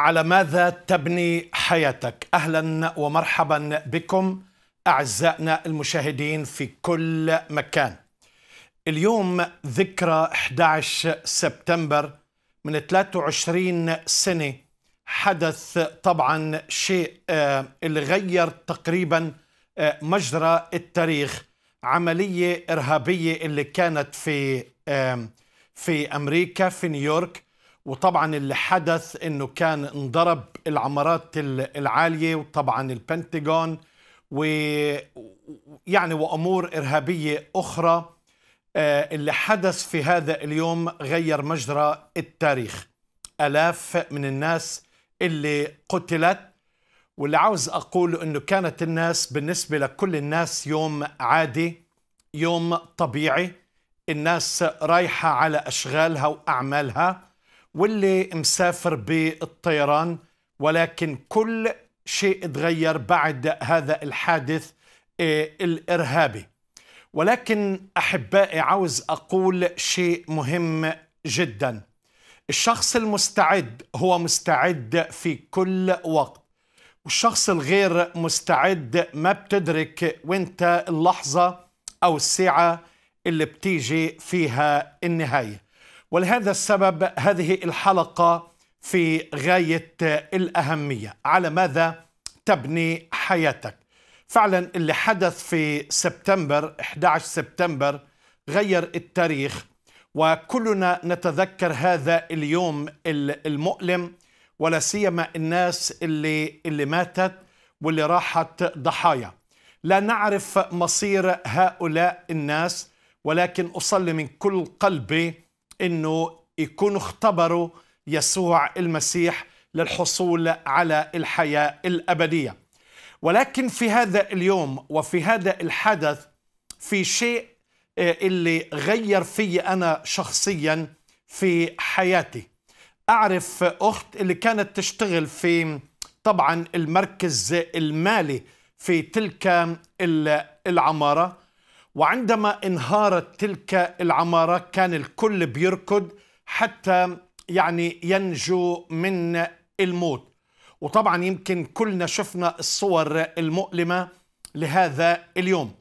على ماذا تبني حياتك اهلا ومرحبا بكم اعزائنا المشاهدين في كل مكان اليوم ذكرى 11 سبتمبر من 23 سنه حدث طبعا شيء آه، اللي غير تقريبا آه، مجرى التاريخ عمليه ارهابيه اللي كانت في في امريكا في نيويورك وطبعا اللي حدث انه كان انضرب العمارات العاليه وطبعا البنتاغون ويعني وامور ارهابيه اخرى آه، اللي حدث في هذا اليوم غير مجرى التاريخ الاف من الناس اللي قتلت واللي عاوز اقول انه كانت الناس بالنسبه لكل الناس يوم عادي يوم طبيعي الناس رايحه على اشغالها واعمالها واللي مسافر بالطيران ولكن كل شيء تغير بعد هذا الحادث آه، الإرهابي ولكن أحبائي عاوز أقول شيء مهم جدا الشخص المستعد هو مستعد في كل وقت والشخص الغير مستعد ما بتدرك وانت اللحظة أو الساعة اللي بتيجي فيها النهايه ولهذا السبب هذه الحلقة في غاية الأهمية على ماذا تبني حياتك فعلا اللي حدث في سبتمبر 11 سبتمبر غير التاريخ وكلنا نتذكر هذا اليوم المؤلم ولا سيما الناس اللي اللي ماتت واللي راحت ضحايا لا نعرف مصير هؤلاء الناس ولكن اصلي من كل قلبي انه يكونوا اختبروا يسوع المسيح للحصول على الحياه الابديه ولكن في هذا اليوم وفي هذا الحدث في شيء آه، اللي غير في انا شخصيا في حياتي اعرف اخت اللي كانت تشتغل في طبعا المركز المالي في تلك العماره وعندما انهارت تلك العمارة كان الكل بيركض حتى يعني ينجو من الموت وطبعا يمكن كلنا شفنا الصور المؤلمة لهذا اليوم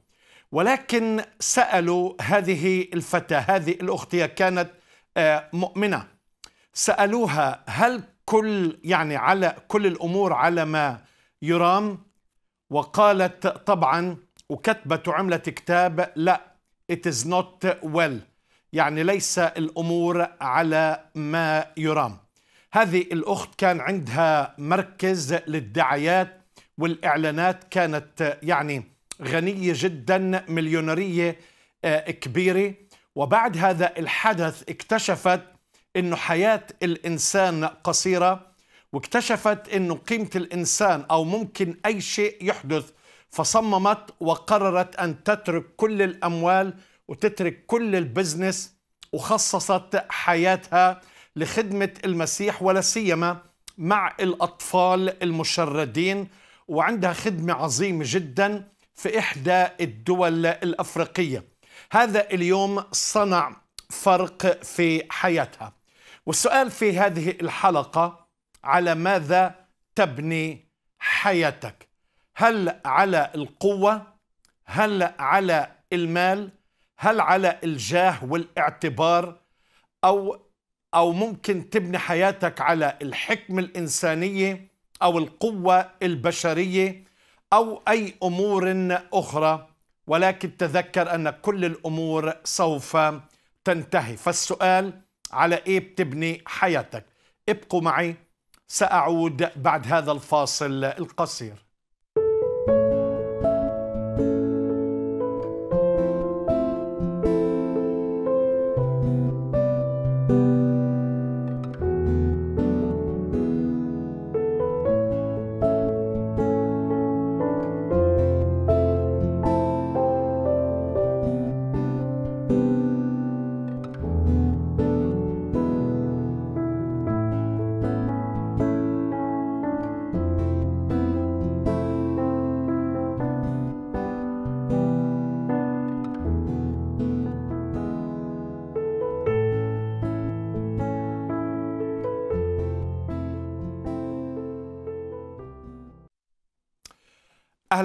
ولكن سألوا هذه الفتاة هذه الأخت هي كانت آه، مؤمنة سألوها هل كل يعني على كل الأمور على ما يرام وقالت طبعا وكتبت وعملت كتاب لا it is not well يعني ليس الأمور على ما يرام هذه الأخت كان عندها مركز للدعايات والإعلانات كانت يعني غنية جدا مليونيرية آه، كبيرة وبعد هذا الحدث اكتشفت أن حياة الإنسان قصيرة واكتشفت أن قيمة الإنسان أو ممكن أي شيء يحدث فصممت وقررت أن تترك كل الأموال وتترك كل البزنس وخصصت حياتها لخدمة المسيح ولا سيما مع الأطفال المشردين وعندها خدمة عظيمة جدا في إحدى الدول الأفريقية هذا اليوم صنع فرق في حياتها والسؤال في هذه الحلقة على ماذا تبني حياتك هل على القوة هل على المال هل على الجاه والاعتبار أو أو ممكن تبني حياتك على الحكمة الإنسانية أو القوة البشرية أو أي أمور أخرى ولكن تذكر أن كل الأمور سوف تنتهي فالسؤال على إيه بتبني حياتك ابقوا معي سأعود بعد هذا الفاصل القصير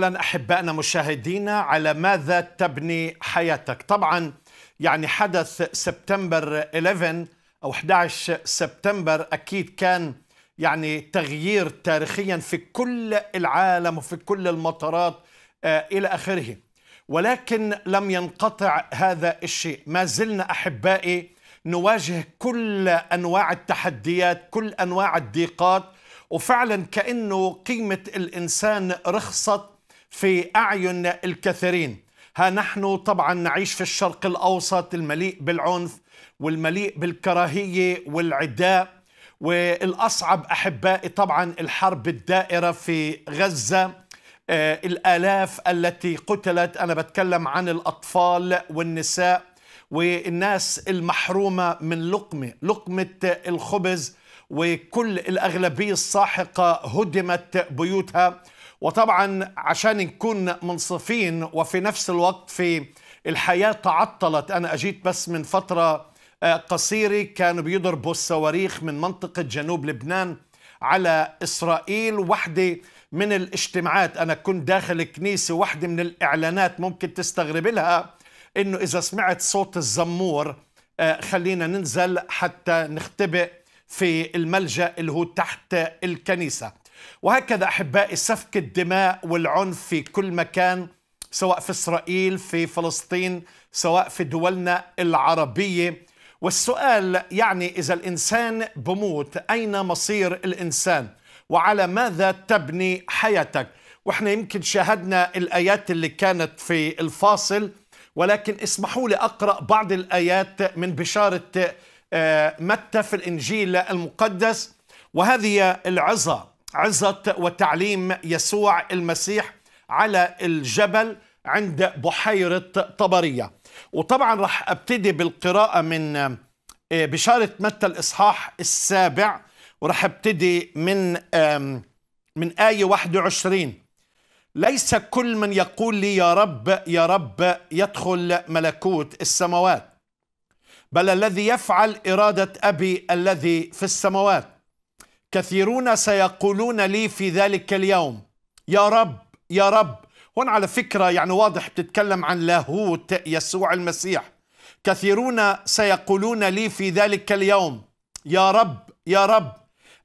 اولا احبائنا مشاهدينا على ماذا تبني حياتك طبعا يعني حدث سبتمبر 11 او 11 سبتمبر اكيد كان يعني تغيير تاريخيا في كل العالم وفي كل المطارات آه، الى اخره ولكن لم ينقطع هذا الشيء ما زلنا احبائي نواجه كل انواع التحديات كل انواع الضيقات وفعلا كانه قيمه الانسان رخصت في أعين الكثيرين ها نحن طبعا نعيش في الشرق الأوسط المليء بالعنف والمليء بالكراهية والعداء والأصعب أحبائي طبعا الحرب الدائرة في غزة آه، الآلاف التي قتلت أنا بتكلم عن الأطفال والنساء والناس المحرومة من لقمة لقمة الخبز وكل الأغلبية الساحقة هدمت بيوتها وطبعا عشان نكون منصفين وفي نفس الوقت في الحياة تعطلت أنا أجيت بس من فترة آه، قصيرة كانوا بيضربوا الصواريخ من منطقة جنوب لبنان على إسرائيل وحدة من الاجتماعات أنا كنت داخل كنيسة وحدة من الإعلانات ممكن تستغرب لها إنه إذا سمعت صوت الزمور آه، خلينا ننزل حتى نختبئ في الملجأ اللي هو تحت الكنيسة وهكذا أحبائي سفك الدماء والعنف في كل مكان سواء في إسرائيل في فلسطين سواء في دولنا العربية والسؤال يعني إذا الإنسان بموت أين مصير الإنسان وعلى ماذا تبني حياتك وإحنا يمكن شاهدنا الآيات اللي كانت في الفاصل ولكن اسمحوا لي أقرأ بعض الآيات من بشارة آه، متى في الإنجيل المقدس وهذه العظة عظة وتعليم يسوع المسيح على الجبل عند بحيرة طبرية وطبعا راح ابتدي بالقراءة من آه، بشارة متى الإصحاح السابع وراح ابتدي من من آية 21 ليس كل من يقول لي يا رب يا رب يدخل ملكوت السماوات بل الذي يفعل إرادة أبي الذي في السماوات كثيرون سيقولون لي في ذلك اليوم يا رب يا رب هون على فكرة يعني واضح بتتكلم عن لاهوت يسوع المسيح كثيرون سيقولون لي في ذلك اليوم يا رب يا رب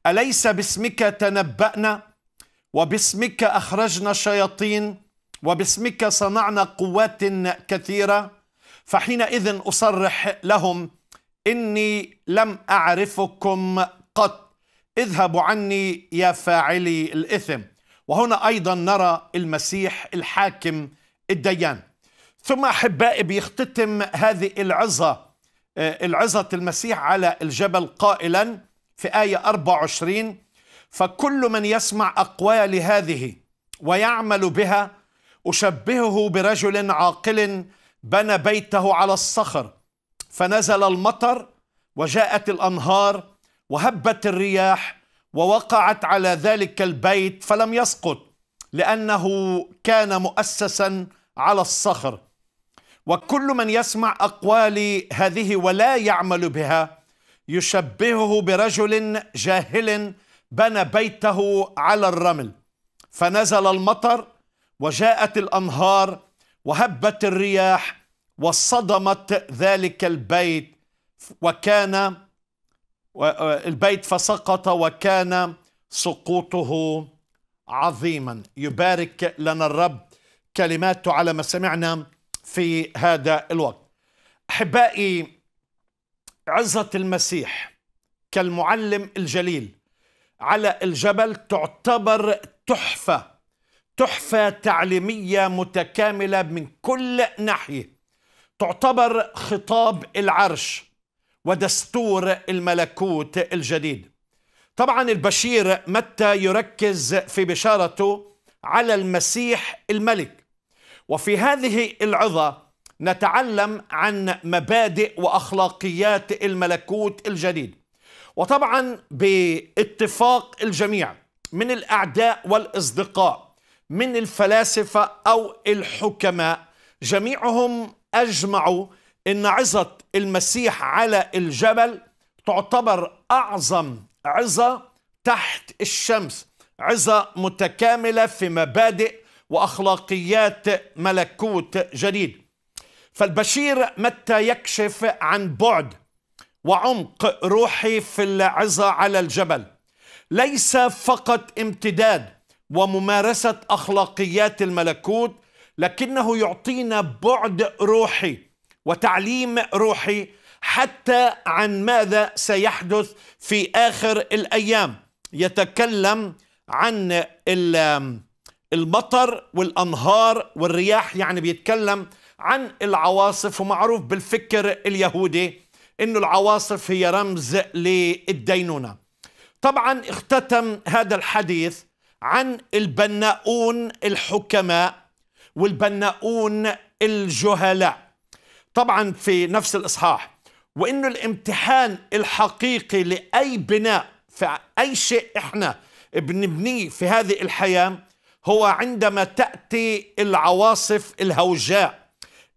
أليس باسمك تنبأنا وباسمك أخرجنا الشياطين وباسمك صنعنا قوات كثيرة فحينئذ أصرح لهم إني لم أعرفكم قط اذهب عني يا فاعلي الإثم وهنا أيضا نرى المسيح الحاكم الديان ثم أحبائي بيختتم هذه العظة آه، العظة المسيح على الجبل قائلا في آية 24 فكل من يسمع أقوالي هذه ويعمل بها أشبهه برجل عاقل بنى بيته على الصخر فنزل المطر وجاءت الأنهار وهبت الرياح ووقعت على ذلك البيت فلم يسقط لأنه كان مؤسسا على الصخر وكل من يسمع أقوال هذه ولا يعمل بها يشبهه برجل جاهل بنى بيته على الرمل فنزل المطر وجاءت الأنهار وهبت الرياح وصدمت ذلك البيت وكان البيت فسقط وكان سقوطه عظيما يبارك لنا الرب كلماته على ما سمعنا في هذا الوقت احبائي عزه المسيح كالمعلم الجليل على الجبل تعتبر تحفه تحفه تعليميه متكامله من كل ناحيه تعتبر خطاب العرش ودستور الملكوت الجديد طبعا البشير متى يركز في بشارته على المسيح الملك وفي هذه العظة نتعلم عن مبادئ وأخلاقيات الملكوت الجديد وطبعا باتفاق الجميع من الأعداء والأصدقاء من الفلاسفة أو الحكماء جميعهم أجمعوا ان عظه المسيح على الجبل تعتبر اعظم عظه تحت الشمس عظه متكامله في مبادئ واخلاقيات ملكوت جديد فالبشير متى يكشف عن بعد وعمق روحي في العظه على الجبل ليس فقط امتداد وممارسه اخلاقيات الملكوت لكنه يعطينا بعد روحي وتعليم روحي حتى عن ماذا سيحدث في آخر الأيام يتكلم عن المطر والأنهار والرياح يعني بيتكلم عن العواصف ومعروف بالفكر اليهودي أن العواصف هي رمز للدينونة طبعا اختتم هذا الحديث عن البناؤون الحكماء والبناؤون الجهلاء طبعا في نفس الإصحاح وإنه الامتحان الحقيقي لأي بناء في أي شيء إحنا بنبنيه في هذه الحياة هو عندما تأتي العواصف الهوجاء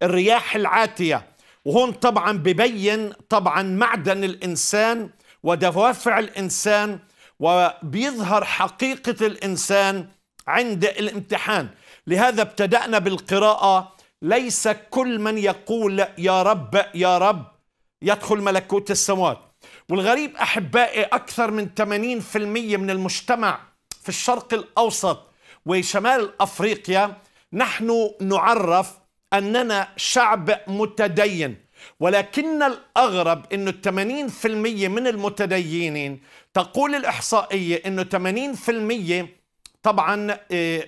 الرياح العاتية وهون طبعا ببين طبعا معدن الإنسان ودوافع الإنسان وبيظهر حقيقة الإنسان عند الامتحان لهذا ابتدأنا بالقراءة ليس كل من يقول يا رب يا رب يدخل ملكوت السماوات والغريب أحبائي أكثر من 80% من المجتمع في الشرق الأوسط وشمال أفريقيا نحن نعرف أننا شعب متدين ولكن الأغرب أنه 80% من المتدينين تقول الإحصائية أنه 80% طبعا آه،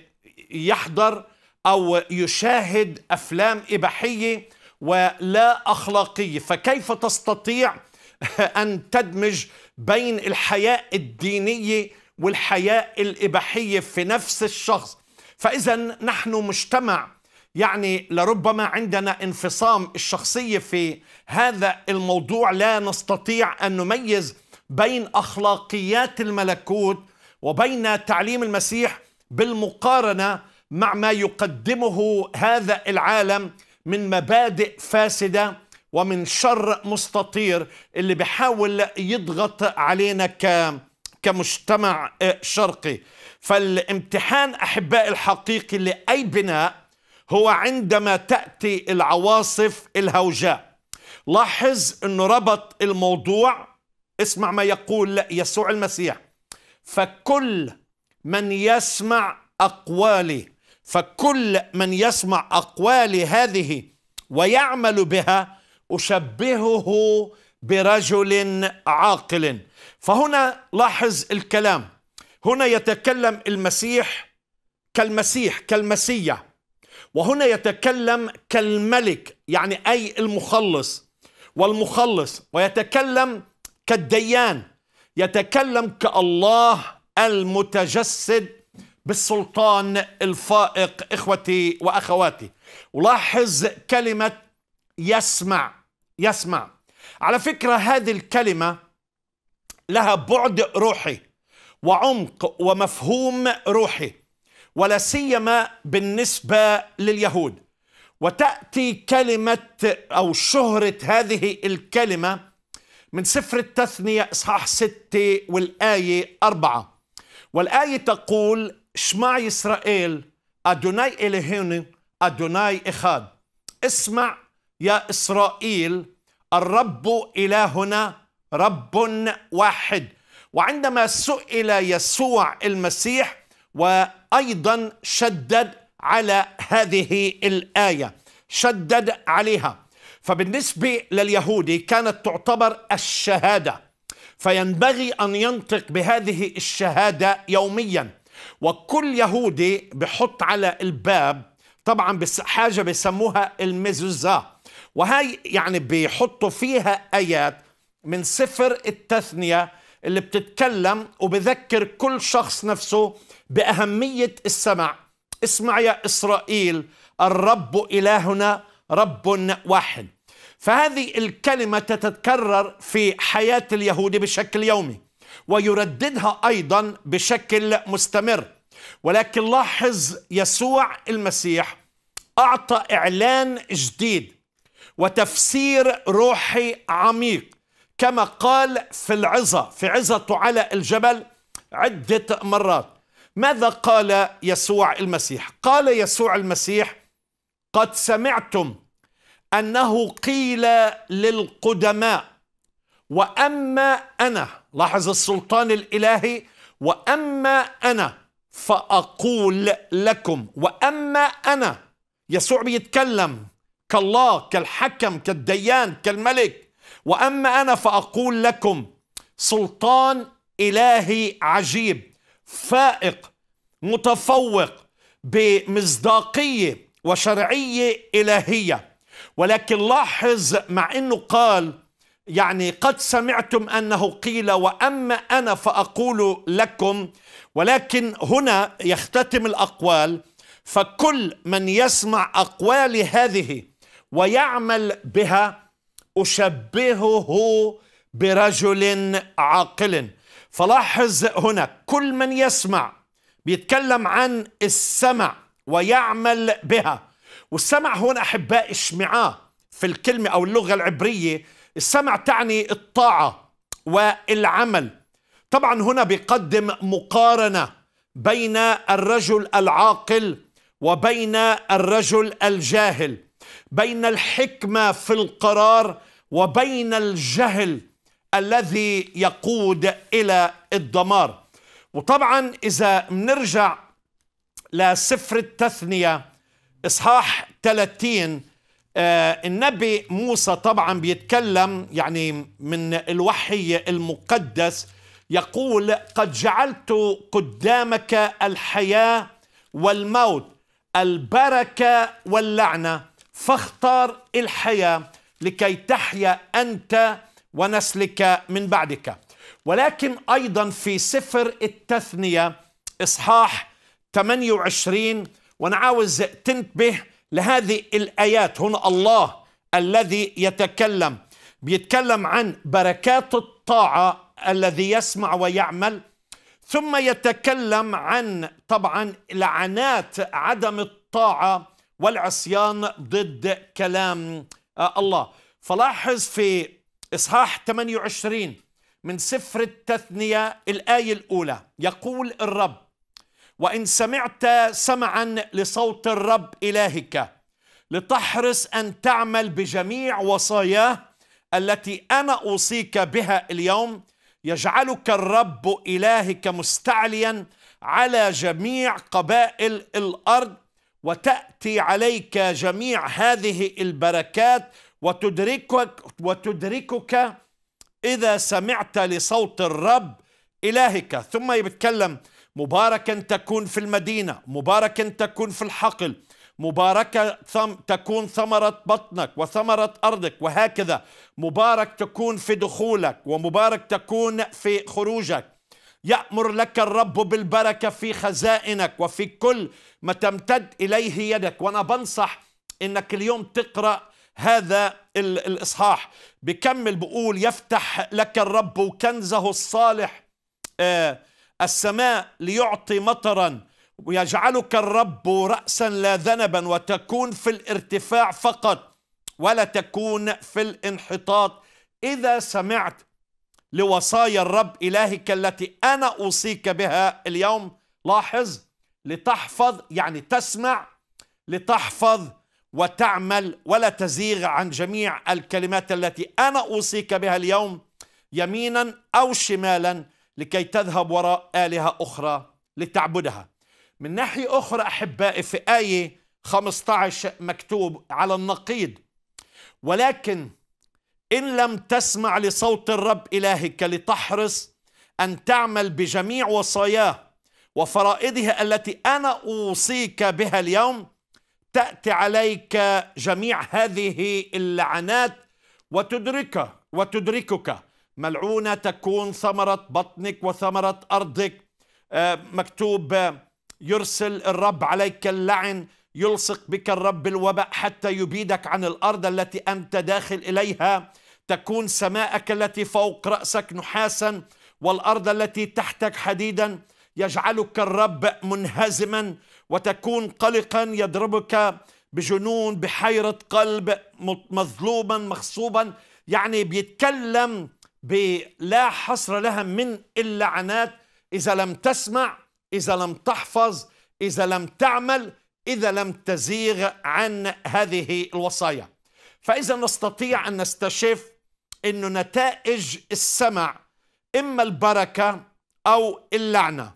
يحضر أو يشاهد أفلام إباحية ولا أخلاقية فكيف تستطيع أن تدمج بين الحياة الدينية والحياة الإباحية في نفس الشخص فإذا نحن مجتمع يعني لربما عندنا انفصام الشخصية في هذا الموضوع لا نستطيع أن نميز بين أخلاقيات الملكوت وبين تعليم المسيح بالمقارنة مع ما يقدمه هذا العالم من مبادئ فاسده ومن شر مستطير اللي بحاول يضغط علينا كمجتمع شرقي فالامتحان احبائي الحقيقي لاي بناء هو عندما تاتي العواصف الهوجاء لاحظ انه ربط الموضوع اسمع ما يقول يسوع المسيح فكل من يسمع اقوالي فكل من يسمع أقوالي هذه ويعمل بها أشبهه برجل عاقل فهنا لاحظ الكلام هنا يتكلم المسيح كالمسيح كالمسيا وهنا يتكلم كالملك يعني أي المخلص والمخلص ويتكلم كالديان يتكلم كالله المتجسد بالسلطان الفائق إخوتي وأخواتي ولاحظ كلمة يسمع يسمع على فكرة هذه الكلمة لها بعد روحي وعمق ومفهوم روحي ولا سيما بالنسبة لليهود وتأتي كلمة أو شهرة هذه الكلمة من سفر التثنية إصحاح 6 والآية 4 والآية تقول שמע ישראל, אדוני אלוהינו, אדוני אחד. اسمع יא إسرائيل الرب إلهنا رب واحد وعندما سئل يسوع المسيح وأيضا شدد على هذه الآية شدد عليها فبالنسبة لليهودي كانت تعتبر الشهادة فينبغي أن ينطق بهذه الشهادة يومياً وكل يهودي بحط على الباب طبعا بس حاجة بسموها المزوزة وهي يعني بيحطوا فيها آيات من سفر التثنية اللي بتتكلم وبذكر كل شخص نفسه بأهمية السمع اسمع يا إسرائيل الرب إلهنا رب واحد فهذه الكلمة تتكرر في حياة اليهود بشكل يومي ويرددها أيضا بشكل مستمر ولكن لاحظ يسوع المسيح أعطى إعلان جديد وتفسير روحي عميق كما قال في العظة في عظته على الجبل عدة مرات ماذا قال يسوع المسيح قال يسوع المسيح قد سمعتم أنه قيل للقدماء وأما أنا لاحظ السلطان الإلهي وأما أنا فأقول لكم وأما أنا يسوع بيتكلم كالله كالحكم كالديان كالملك وأما أنا فأقول لكم سلطان إلهي عجيب فائق متفوق بمصداقية وشرعية إلهية ولكن لاحظ مع أنه قال يعني قد سمعتم أنه قيل وأما أنا فأقول لكم ولكن هنا يختتم الأقوال فكل من يسمع أقوالي هذه ويعمل بها أشبهه برجل عاقل فلاحظ هنا كل من يسمع بيتكلم عن السمع ويعمل بها والسمع هنا أحباء اشمعاه في الكلمة أو اللغة العبرية السمع تعني الطاعة والعمل طبعا هنا بيقدم مقارنة بين الرجل العاقل وبين الرجل الجاهل بين الحكمة في القرار وبين الجهل الذي يقود إلى الدمار وطبعا إذا نرجع لسفر التثنية إصحاح 30 آه، النبي موسى طبعا بيتكلم يعني من الوحي المقدس يقول قد جعلت قدامك الحياة والموت البركة واللعنة فاختار الحياة لكي تحيا أنت ونسلك من بعدك ولكن أيضا في سفر التثنية إصحاح 28 وأنا عاوز تنتبه لهذه الآيات هنا الله الذي يتكلم بيتكلم عن بركات الطاعة الذي يسمع ويعمل ثم يتكلم عن طبعا لعنات عدم الطاعة والعصيان ضد كلام آه، الله فلاحظ في إصحاح 28 من سفر التثنية الآية الأولى يقول الرب وإن سمعت سمعا لصوت الرب إلهك لتحرص أن تعمل بجميع وصاياه التي أنا أوصيك بها اليوم يجعلك الرب إلهك مستعليا على جميع قبائل الأرض وتأتي عليك جميع هذه البركات وتدركك وتدركك إذا سمعت لصوت الرب إلهك ثم يتكلم مباركا تكون في المدينة مباركا تكون في الحقل مباركة تكون ثمرة بطنك وثمرة أرضك وهكذا مبارك تكون في دخولك ومبارك تكون في خروجك يأمر لك الرب بالبركة في خزائنك وفي كل ما تمتد إليه يدك وأنا بنصح أنك اليوم تقرأ هذا الإصحاح بكمل بقول يفتح لك الرب كنزه الصالح آه السماء ليعطي مطرا ويجعلك الرب رأسا لا ذنبا وتكون في الارتفاع فقط ولا تكون في الانحطاط إذا سمعت لوصايا الرب إلهك التي أنا أوصيك بها اليوم لاحظ لتحفظ يعني تسمع لتحفظ وتعمل ولا تزيغ عن جميع الكلمات التي أنا أوصيك بها اليوم يمينا أو شمالا لكي تذهب وراء آلهة أخرى لتعبدها من ناحية أخرى أحبائي في آية 15 مكتوب على النقيض ولكن إن لم تسمع لصوت الرب إلهك لتحرص أن تعمل بجميع وصاياه وفرائضها التي أنا أوصيك بها اليوم تأتي عليك جميع هذه اللعنات وتدركك وتدركك ملعونة تكون ثمرة بطنك وثمرة أرضك آه، مكتوب آه، يرسل الرب عليك اللعن يلصق بك الرب الوباء حتى يبيدك عن الأرض التي أنت داخل إليها تكون سماءك التي فوق رأسك نحاسا والأرض التي تحتك حديدا يجعلك الرب منهزما وتكون قلقا يضربك بجنون بحيرة قلب مظلوما مغصوبا يعني بيتكلم لا حصر لها من اللعنات إذا لم تسمع إذا لم تحفظ إذا لم تعمل إذا لم تزيغ عن هذه الوصايا فإذا نستطيع أن نستشف أن نتائج السمع إما البركة أو اللعنة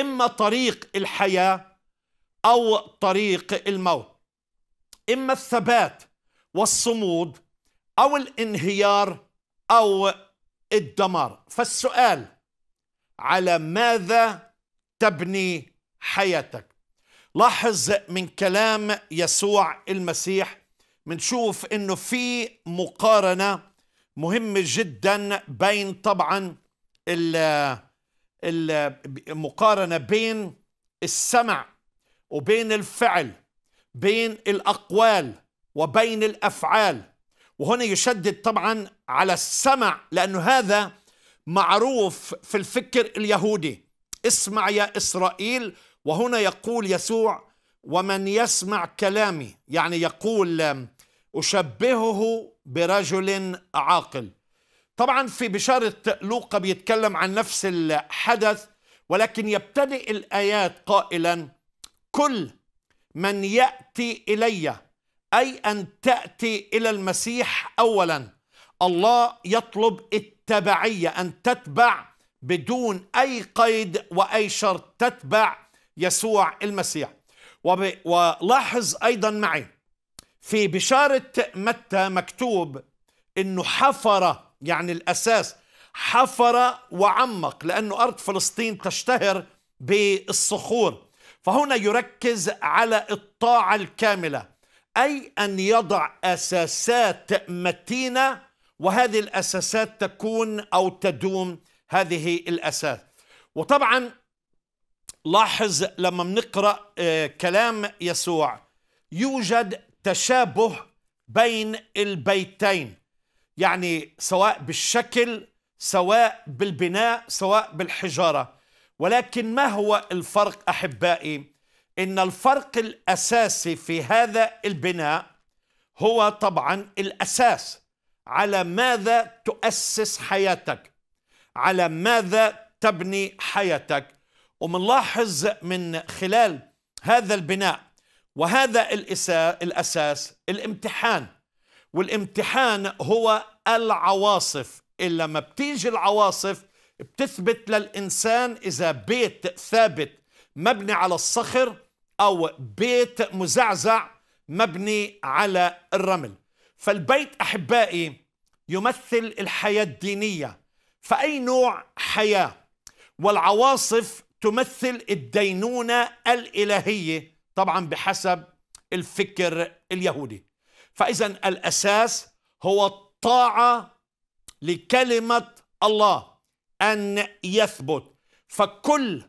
إما طريق الحياة أو طريق الموت إما الثبات والصمود أو الانهيار أو الدمار فالسؤال على ماذا تبني حياتك لاحظ من كلام يسوع المسيح منشوف انه في مقارنة مهمة جدا بين طبعا المقارنة بين السمع وبين الفعل بين الأقوال وبين الأفعال وهنا يشدد طبعا على السمع لأنه هذا معروف في الفكر اليهودي اسمع يا إسرائيل وهنا يقول يسوع ومن يسمع كلامي يعني يقول أشبهه برجل عاقل طبعا في بشارة لوقا بيتكلم عن نفس الحدث ولكن يبتدئ الآيات قائلا كل من يأتي إليّ أي أن تأتي إلى المسيح أولا الله يطلب التبعية أن تتبع بدون أي قيد وأي شرط تتبع يسوع المسيح ولاحظ أيضا معي في بشارة متى مكتوب أنه حفر يعني الأساس حفر وعمق لأنه أرض فلسطين تشتهر بالصخور فهنا يركز على الطاعة الكاملة أي أن يضع أساسات متينة وهذه الأساسات تكون أو تدوم هذه الأساس وطبعا لاحظ لما بنقرأ آه، كلام يسوع يوجد تشابه بين البيتين يعني سواء بالشكل سواء بالبناء سواء بالحجارة ولكن ما هو الفرق أحبائي ان الفرق الاساسي في هذا البناء هو طبعا الاساس على ماذا تؤسس حياتك على ماذا تبني حياتك ومنلاحظ من خلال هذا البناء وهذا الاساس الامتحان والامتحان هو العواصف الا ما بتيجي العواصف بتثبت للانسان اذا بيت ثابت مبني على الصخر أو بيت مزعزع مبني على الرمل فالبيت أحبائي يمثل الحياة الدينية فأي نوع حياة والعواصف تمثل الدينونة الإلهية طبعا بحسب الفكر اليهودي فإذا الأساس هو الطاعة لكلمة الله أن يثبت فكل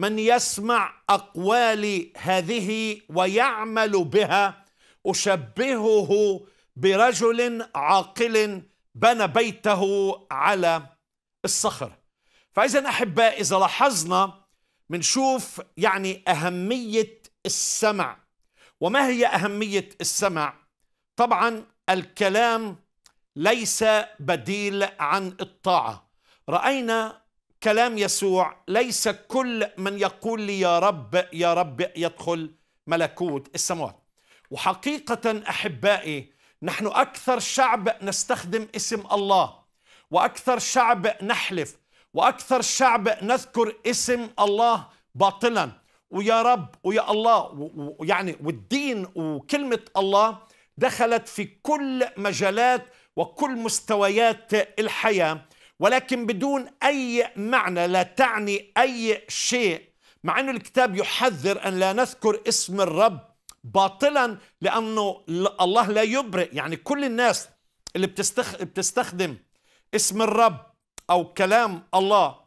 من يسمع اقوالي هذه ويعمل بها اشبهه برجل عاقل بنى بيته على الصخر فاذا احباء اذا لاحظنا بنشوف يعني اهميه السمع وما هي اهميه السمع طبعا الكلام ليس بديل عن الطاعه راينا كلام يسوع ليس كل من يقول لي يا رب يا رب يدخل ملكوت السماوات وحقيقة أحبائي نحن أكثر شعب نستخدم اسم الله وأكثر شعب نحلف وأكثر شعب نذكر اسم الله باطلا ويا رب ويا الله ويعني والدين وكلمة الله دخلت في كل مجالات وكل مستويات الحياة ولكن بدون أي معنى لا تعني أي شيء مع أن الكتاب يحذر أن لا نذكر اسم الرب باطلا لأنه الله لا يبرئ يعني كل الناس اللي بتستخ... بتستخدم اسم الرب أو كلام الله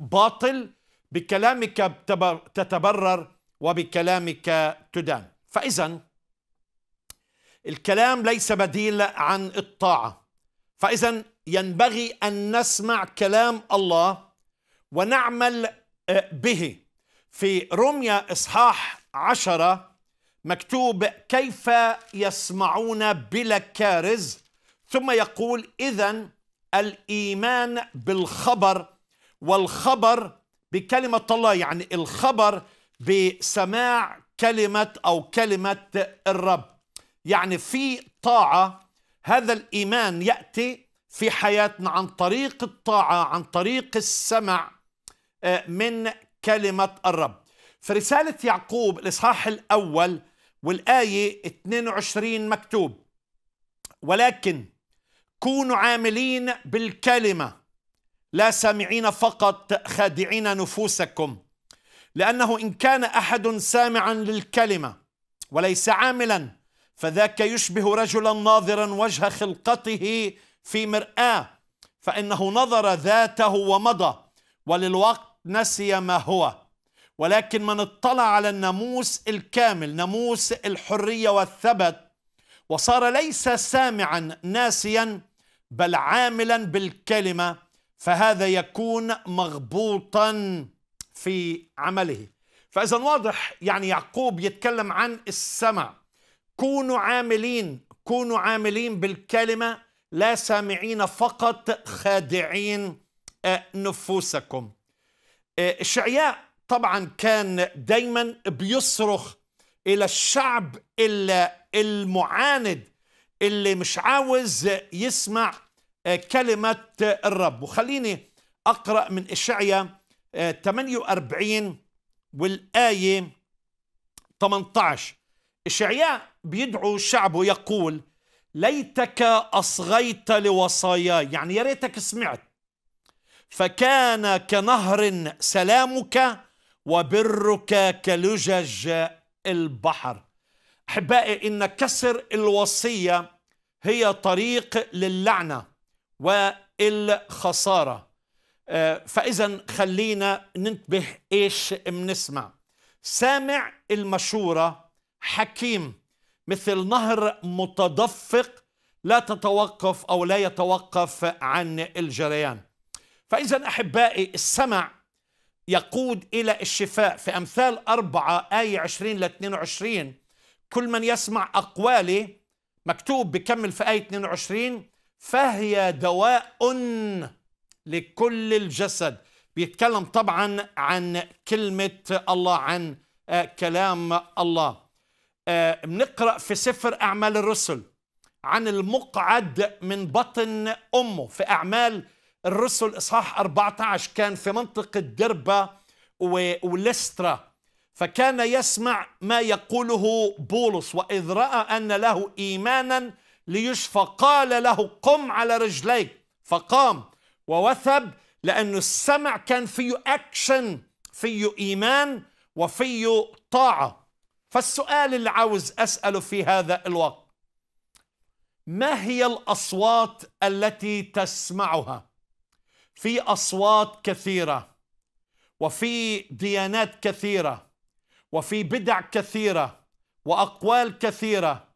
باطل بكلامك بتبر... تتبرر وبكلامك تدان فإذا الكلام ليس بديل عن الطاعة فاذا ينبغي ان نسمع كلام الله ونعمل آه، به في رمية اصحاح عشرة مكتوب كيف يسمعون بلا كارز ثم يقول اذا الايمان بالخبر والخبر بكلمه الله يعني الخبر بسماع كلمه او كلمه الرب يعني في طاعه هذا الإيمان يأتي في حياتنا عن طريق الطاعة عن طريق السمع آه، من كلمة الرب فرسالة يعقوب الإصحاح الأول والآية 22 مكتوب ولكن كونوا عاملين بالكلمة لا سامعين فقط خادعين نفوسكم لأنه إن كان أحد سامعا للكلمة وليس عاملا فذاك يشبه رجلا ناظرا وجه خلقته في مرآه فإنه نظر ذاته ومضى وللوقت نسي ما هو ولكن من اطلع على الناموس الكامل ناموس الحرية والثبت وصار ليس سامعا ناسيا بل عاملا بالكلمة فهذا يكون مغبوطا في عمله فإذا واضح يعني يعقوب يتكلم عن السمع كونوا عاملين كونوا عاملين بالكلمة لا سامعين فقط خادعين آه، نفوسكم آه، شعياء طبعا كان دايما بيصرخ إلى الشعب المعاند اللي مش عاوز يسمع آه، كلمة الرب وخليني أقرأ من إشعيا 48 والآية 18 إشعياء بيدعو شعبه يقول ليتك أصغيت لوصاياي يعني يا ريتك سمعت فكان كنهر سلامك وبرك كلجج البحر أحبائي إن كسر الوصية هي طريق للعنة والخسارة آه، فإذا خلينا ننتبه إيش بنسمع سامع المشورة حكيم مثل نهر متدفق لا تتوقف او لا يتوقف عن الجريان فاذا احبائي السمع يقود الى الشفاء في امثال 4 ايه 20 ل 22 كل من يسمع اقوالي مكتوب بكمل في ايه 22 فهي دواء لكل الجسد بيتكلم طبعا عن كلمه الله عن آه، كلام الله آه، بنقرا في سفر اعمال الرسل عن المقعد من بطن امه في اعمال الرسل اصحاح 14 كان في منطقه دربه ولسترا فكان يسمع ما يقوله بولس واذ راى ان له ايمانا ليشفى قال له قم على رجليك فقام ووثب لانه السمع كان فيه اكشن فيه ايمان وفيه طاعه فالسؤال اللي عاوز أسأله في هذا الوقت ما هي الأصوات التي تسمعها في أصوات كثيرة وفي ديانات كثيرة وفي بدع كثيرة وأقوال كثيرة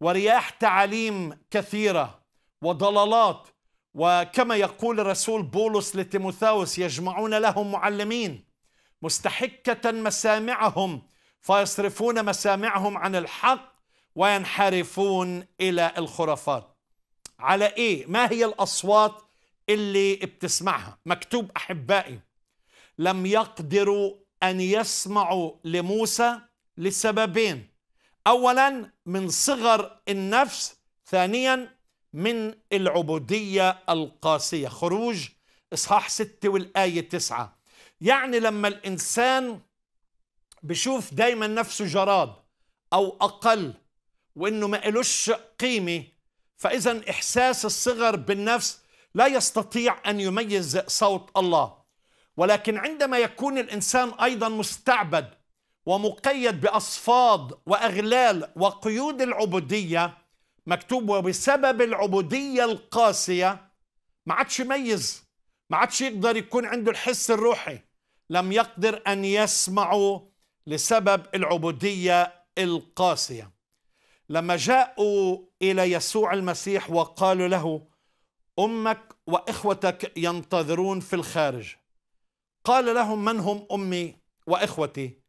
ورياح تعاليم كثيرة وضلالات وكما يقول الرسول بولس لتيموثاوس يجمعون لهم معلمين مستحكة مسامعهم فيصرفون مسامعهم عن الحق وينحرفون إلى الخرافات على إيه؟ ما هي الأصوات اللي بتسمعها؟ مكتوب أحبائي لم يقدروا أن يسمعوا لموسى لسببين أولا من صغر النفس ثانيا من العبودية القاسية خروج إصحاح 6 والآية 9 يعني لما الإنسان بشوف دايما نفسه جراد أو أقل وإنه ما إلوش قيمة فإذا إحساس الصغر بالنفس لا يستطيع أن يميز صوت الله ولكن عندما يكون الإنسان أيضا مستعبد ومقيد بأصفاد وأغلال وقيود العبودية مكتوب وبسبب العبودية القاسية ما عادش يميز ما عادش يقدر يكون عنده الحس الروحي لم يقدر أن يسمعوا لسبب العبودية القاسية لما جاءوا إلى يسوع المسيح وقالوا له أمك وإخوتك ينتظرون في الخارج قال لهم من هم أمي وإخوتي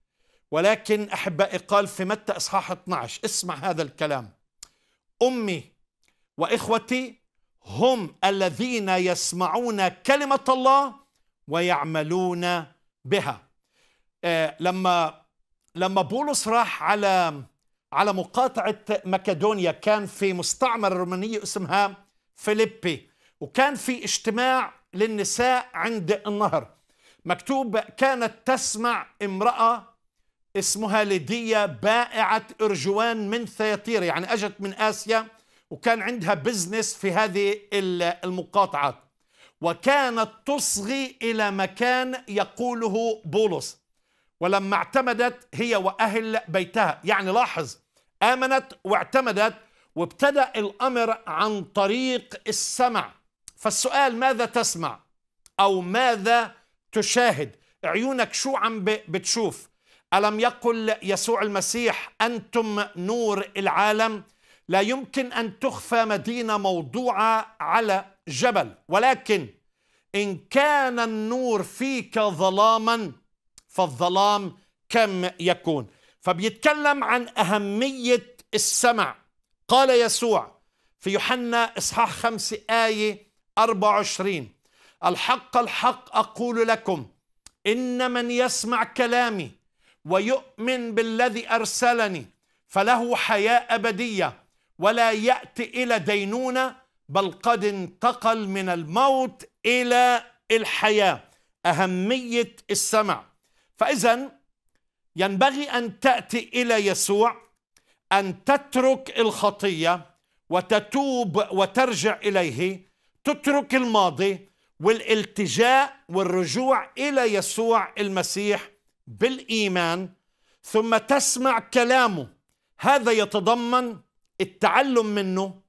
ولكن أحبائي قال في متى إصحاح 12 اسمع هذا الكلام أمي وإخوتي هم الذين يسمعون كلمة الله ويعملون بها آه لما لما بولس راح على على مقاطعة مكدونيا كان في مستعمرة رومانية اسمها فيليبي وكان في اجتماع للنساء عند النهر مكتوب كانت تسمع امرأة اسمها ليديا بائعة أرجوان من ثياتيرا يعني أجت من آسيا وكان عندها بزنس في هذه المقاطعة وكانت تصغي إلى مكان يقوله بولس ولما اعتمدت هي وأهل بيتها يعني لاحظ آمنت واعتمدت وابتدأ الأمر عن طريق السمع فالسؤال ماذا تسمع أو ماذا تشاهد عيونك شو عم بتشوف ألم يقل يسوع المسيح أنتم نور العالم لا يمكن أن تخفى مدينة موضوعة على جبل ولكن إن كان النور فيك ظلاما فالظلام كم يكون فبيتكلم عن أهمية السمع قال يسوع في يوحنا إصحاح خمسة آية 24 الحق الحق أقول لكم إن من يسمع كلامي ويؤمن بالذي أرسلني فله حياة أبدية ولا يأتي إلى دينونة بل قد انتقل من الموت إلى الحياة أهمية السمع فإذا ينبغي أن تأتي إلى يسوع أن تترك الخطية وتتوب وترجع إليه تترك الماضي والالتجاء والرجوع إلى يسوع المسيح بالإيمان ثم تسمع كلامه هذا يتضمن التعلم منه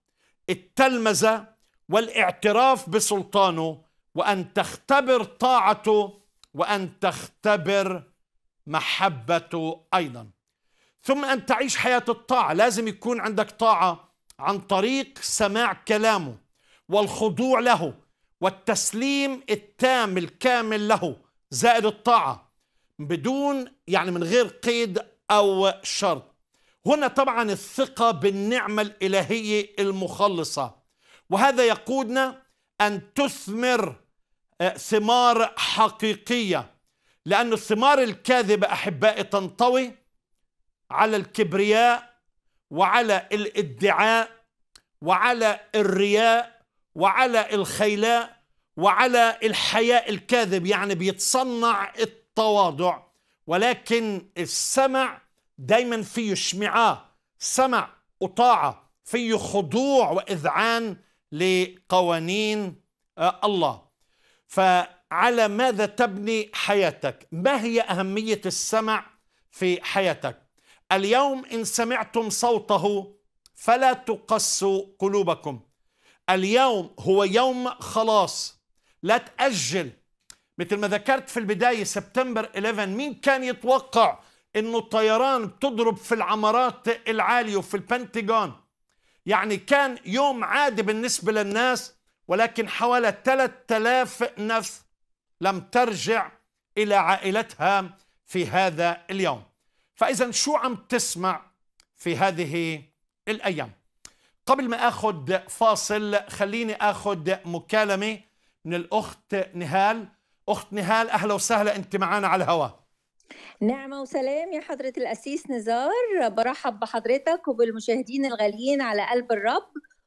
التلمذة والاعتراف بسلطانه وأن تختبر طاعته وأن تختبر محبته أيضا ثم أن تعيش حياة الطاعة لازم يكون عندك طاعة عن طريق سماع كلامه والخضوع له والتسليم التام الكامل له زائد الطاعة بدون يعني من غير قيد أو شرط هنا طبعا الثقة بالنعمة الإلهية المخلصة وهذا يقودنا أن تثمر آه، ثمار حقيقية لأن الثمار الكاذبة أحبائي تنطوي على الكبرياء وعلى الادعاء وعلى الرياء وعلى الخيلاء وعلى الحياء الكاذب يعني بيتصنع التواضع ولكن السمع دايما فيه شمعاء سمع وطاعة فيه خضوع وإذعان لقوانين آه، الله فعلى ماذا تبني حياتك ما هي أهمية السمع في حياتك اليوم إن سمعتم صوته فلا تقسوا قلوبكم اليوم هو يوم خلاص لا تأجل مثل ما ذكرت في البداية سبتمبر 11 مين كان يتوقع انه الطيران بتضرب في العمارات العالية وفي البنتاجون يعني كان يوم عادي بالنسبة للناس ولكن حوالي 3000 نفس لم ترجع إلى عائلتها في هذا اليوم فإذا شو عم تسمع في هذه الأيام قبل ما أخذ فاصل خليني أخذ مكالمة من الأخت نهال أخت نهال أهلا وسهلا أنت معنا على الهواء نعمة وسلام يا حضرة الأسيس نزار برحب بحضرتك وبالمشاهدين الغاليين على قلب الرب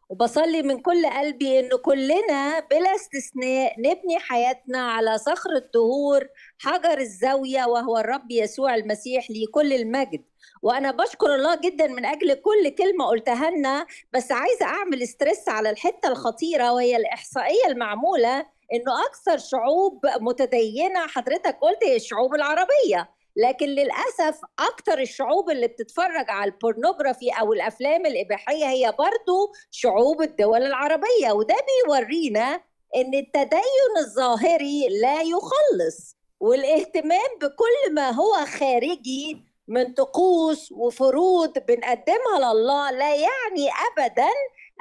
وبصلي من كل قلبي إن كلنا بلا استثناء نبني حياتنا على صخر الدهور حجر الزاوية وهو الرب يسوع المسيح لكل المجد وانا بشكر الله جدا من اجل كل كلمه قلتها لنا بس عايزه اعمل ستريس على الحته الخطيره وهي الاحصائيه المعموله انه اكثر شعوب متدينه حضرتك قلت هي الشعوب العربيه لكن للاسف اكثر الشعوب اللي بتتفرج على البورنوغرافي او الافلام الاباحيه هي برضو شعوب الدول العربيه وده بيورينا ان التدين الظاهري لا يخلص والاهتمام بكل ما هو خارجي من طقوس وفروض بنقدمها لله لا يعني ابدا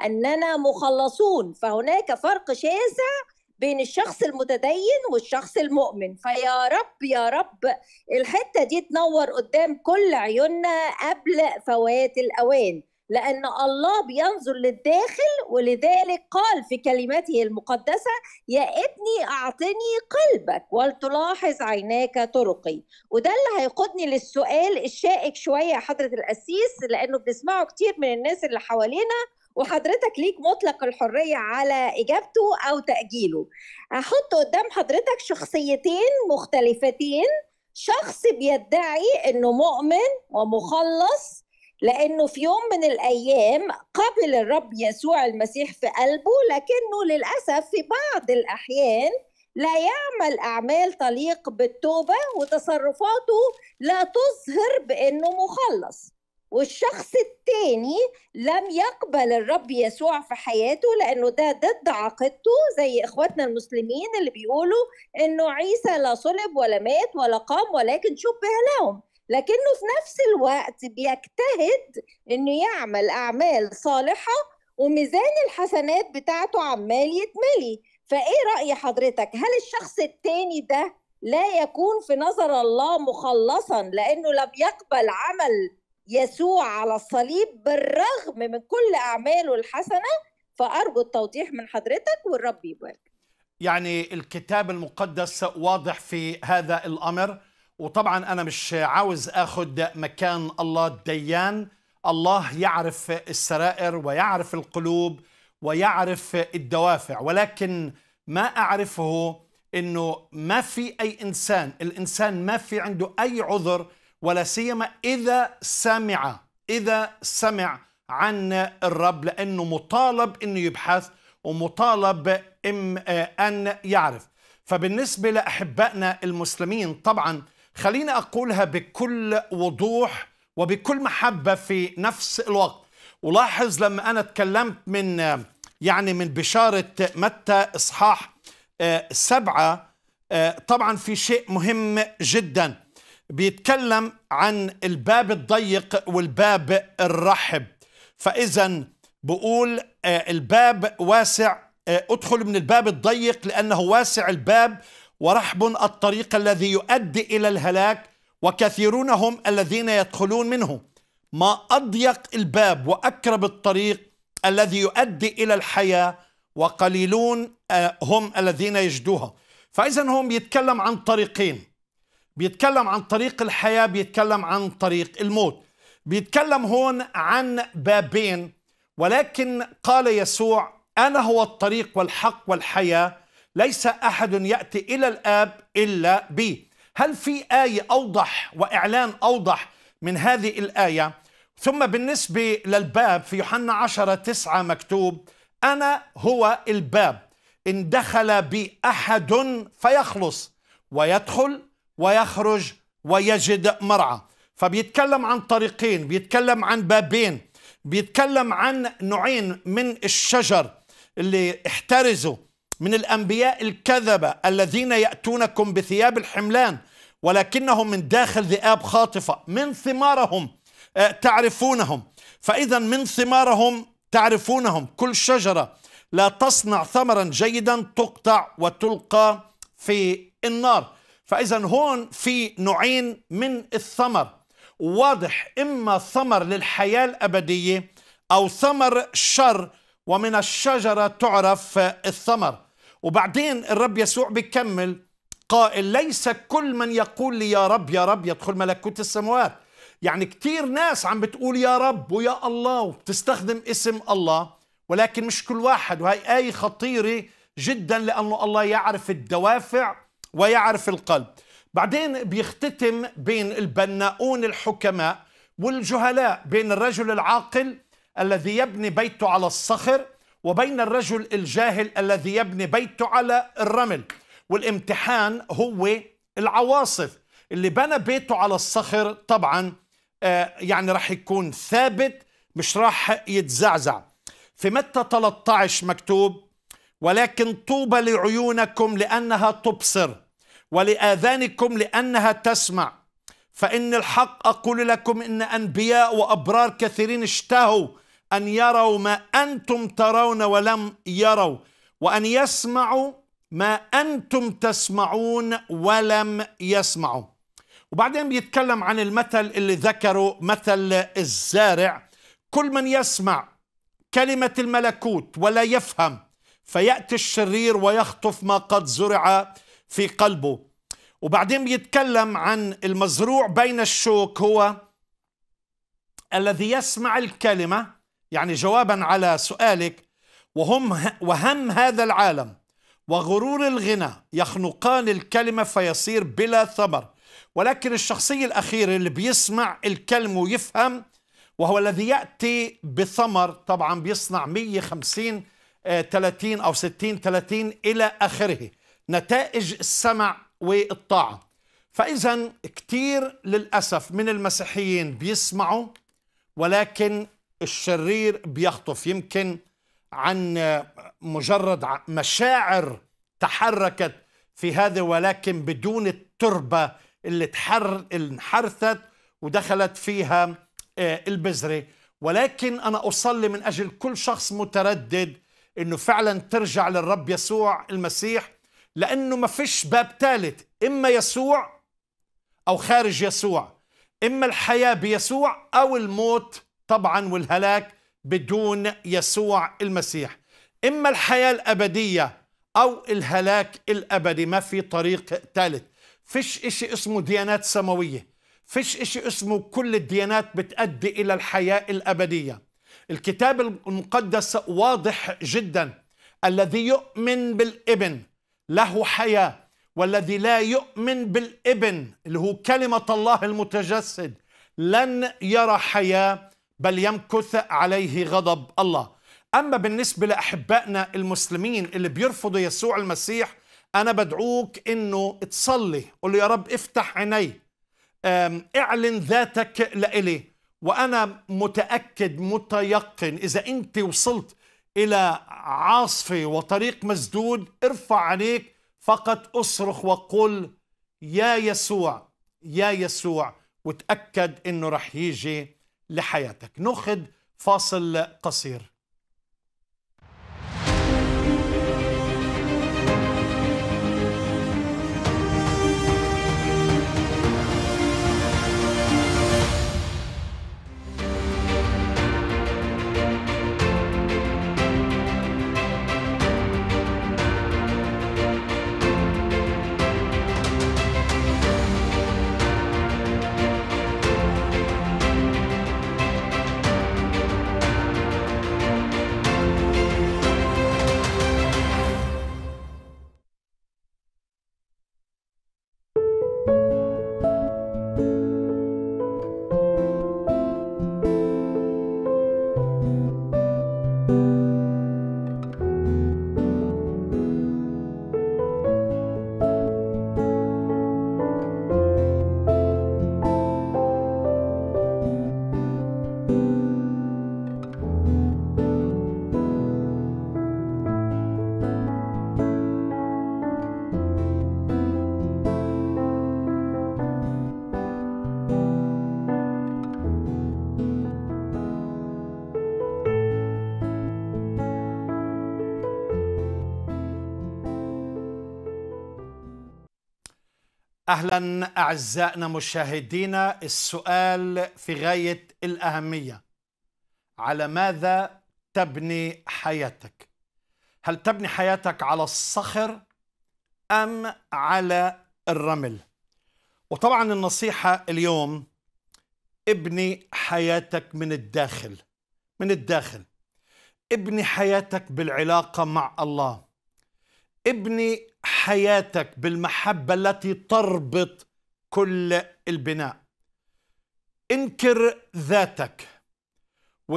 اننا مخلصون فهناك فرق شاسع بين الشخص المتدين والشخص المؤمن فيا رب يا رب الحتة دي تنور قدام كل عيوننا قبل فوات الأوان لأن الله بينظر للداخل ولذلك قال في كلمته المقدسة يا ابني أعطني قلبك ولتلاحظ عيناك طرقي وده اللي هيقودني للسؤال الشائك شوية حضرة الأسيس لأنه بنسمعه كتير من الناس اللي حوالينا وحضرتك ليك مطلق الحرية على إجابته أو تأجيله هحط قدام حضرتك شخصيتين مختلفتين شخص بيدعي أنه مؤمن ومخلص لأنه في يوم من الأيام قبل الرب يسوع المسيح في قلبه لكنه للأسف في بعض الأحيان لا يعمل أعمال تليق بالتوبة وتصرفاته لا تظهر بأنه مخلص والشخص التاني لم يقبل الرب يسوع في حياته لانه ده ضد عقيدته زي اخواتنا المسلمين اللي بيقولوا انه عيسى لا صلب ولا مات ولا قام ولكن شبه لهم لكنه في نفس الوقت بيجتهد انه يعمل اعمال صالحه وميزان الحسنات بتاعته عمال يتملي فايه راي حضرتك هل الشخص التاني ده لا يكون في نظر الله مخلصا لانه لم يقبل عمل يسوع على الصليب بالرغم من كل أعماله الحسنة فأرجو التوضيح من حضرتك والرب يبارك يعني الكتاب المقدس واضح في هذا الأمر وطبعا أنا مش عاوز اخذ مكان الله الديان الله يعرف السرائر ويعرف القلوب ويعرف الدوافع ولكن ما أعرفه أنه ما في أي إنسان الإنسان ما في عنده أي عذر ولا سيما إذا سمع إذا سمع عن الرب لأنه مطالب أنه يبحث ومطالب أن يعرف فبالنسبة لأحبائنا المسلمين طبعا خليني أقولها بكل وضوح وبكل محبة في نفس الوقت ولاحظ لما أنا تكلمت من يعني من بشارة متى إصحاح آه، سبعة آه، طبعا في شيء مهم جدا بيتكلم عن الباب الضيق والباب الرحب فإذا بقول آه، الباب واسع آه، ادخل من الباب الضيق لأنه واسع الباب ورحب الطريق الذي يؤدي إلى الهلاك وكثيرون هم الذين يدخلون منه ما أضيق الباب وأكرب الطريق الذي يؤدي إلى الحياة وقليلون آه، هم الذين يجدوها فإذا هم يتكلم عن طريقين بيتكلم عن طريق الحياة بيتكلم عن طريق الموت بيتكلم هون عن بابين ولكن قال يسوع أنا هو الطريق والحق والحياة ليس أحد يأتي إلى الآب إلا بي هل في آية أوضح وإعلان أوضح من هذه الآية ثم بالنسبة للباب في يوحنا عشرة تسعة مكتوب أنا هو الباب إن دخل بي أحد فيخلص ويدخل ويخرج ويجد مرعى فبيتكلم عن طريقين بيتكلم عن بابين بيتكلم عن نوعين من الشجر اللي احترزوا من الأنبياء الكذبة الذين يأتونكم بثياب الحملان ولكنهم من داخل ذئاب خاطفة من ثمارهم آه، تعرفونهم فإذا من ثمارهم تعرفونهم كل شجرة لا تصنع ثمرا جيدا تقطع وتلقى في النار فإذا هون في نوعين من الثمر واضح إما ثمر للحياة الأبدية أو ثمر شر ومن الشجرة تعرف الثمر وبعدين الرب يسوع بيكمل قائل ليس كل من يقول لي يا رب يا رب يدخل ملكوت السماوات يعني كثير ناس عم بتقول يا رب ويا الله وبتستخدم اسم الله ولكن مش كل واحد وهي آية خطيرة جدا لأنه الله يعرف الدوافع ويعرف القلب بعدين بيختتم بين البناؤون الحكماء والجهلاء بين الرجل العاقل الذي يبني بيته على الصخر وبين الرجل الجاهل الذي يبني بيته على الرمل والامتحان هو العواصف اللي بنى بيته على الصخر طبعا آه، يعني راح يكون ثابت مش راح يتزعزع في متى 13 مكتوب ولكن طوبى لعيونكم لأنها تبصر ولآذانكم لأنها تسمع فإن الحق أقول لكم إن أنبياء وأبرار كثيرين اشتهوا أن يروا ما أنتم ترون ولم يروا وأن يسمعوا ما أنتم تسمعون ولم يسمعوا وبعدين بيتكلم عن المثل اللي ذكره مثل الزارع كل من يسمع كلمة الملكوت ولا يفهم فيأتي الشرير ويخطف ما قد زرع في قلبه وبعدين بيتكلم عن المزروع بين الشوك هو الذي يسمع الكلمة يعني جوابا على سؤالك وهم وهم هذا العالم وغرور الغنى يخنقان الكلمة فيصير بلا ثمر ولكن الشخصية الأخيرة اللي بيسمع الكلمة ويفهم وهو الذي يأتي بثمر طبعا بيصنع 150 30 أو 60 30 إلى آخره نتائج السمع والطاعة فإذا كثير للأسف من المسيحيين بيسمعوا ولكن الشرير بيخطف يمكن عن مجرد مشاعر تحركت في هذا ولكن بدون التربة اللي تحر انحرثت ودخلت فيها آه، البذرة ولكن أنا أصلي من أجل كل شخص متردد انه فعلا ترجع للرب يسوع المسيح لانه ما فيش باب ثالث اما يسوع او خارج يسوع اما الحياه بيسوع او الموت طبعا والهلاك بدون يسوع المسيح اما الحياه الابديه او الهلاك الابدي ما في طريق ثالث فيش اشي اسمه ديانات سماويه فيش اشي اسمه كل الديانات بتأدي الى الحياه الابديه الكتاب المقدس واضح جدا الذي يؤمن بالابن له حياه والذي لا يؤمن بالابن اللي هو كلمه الله المتجسد لن يرى حياه بل يمكث عليه غضب الله اما بالنسبه لاحبائنا المسلمين اللي بيرفضوا يسوع المسيح انا بدعوك انه تصلي قول يا رب افتح عيني اعلن ذاتك لإلي وأنا متأكد متيقن إذا أنت وصلت إلى عاصفة وطريق مسدود ارفع عينيك فقط اصرخ وقل يا يسوع يا يسوع وتأكد أنه رح يجي لحياتك نأخذ فاصل قصير اهلا اعزائنا مشاهدينا السؤال في غايه الاهميه على ماذا تبني حياتك هل تبني حياتك على الصخر ام على الرمل وطبعا النصيحه اليوم ابني حياتك من الداخل من الداخل ابني حياتك بالعلاقه مع الله ابني حياتك بالمحبة التي تربط كل البناء انكر ذاتك و...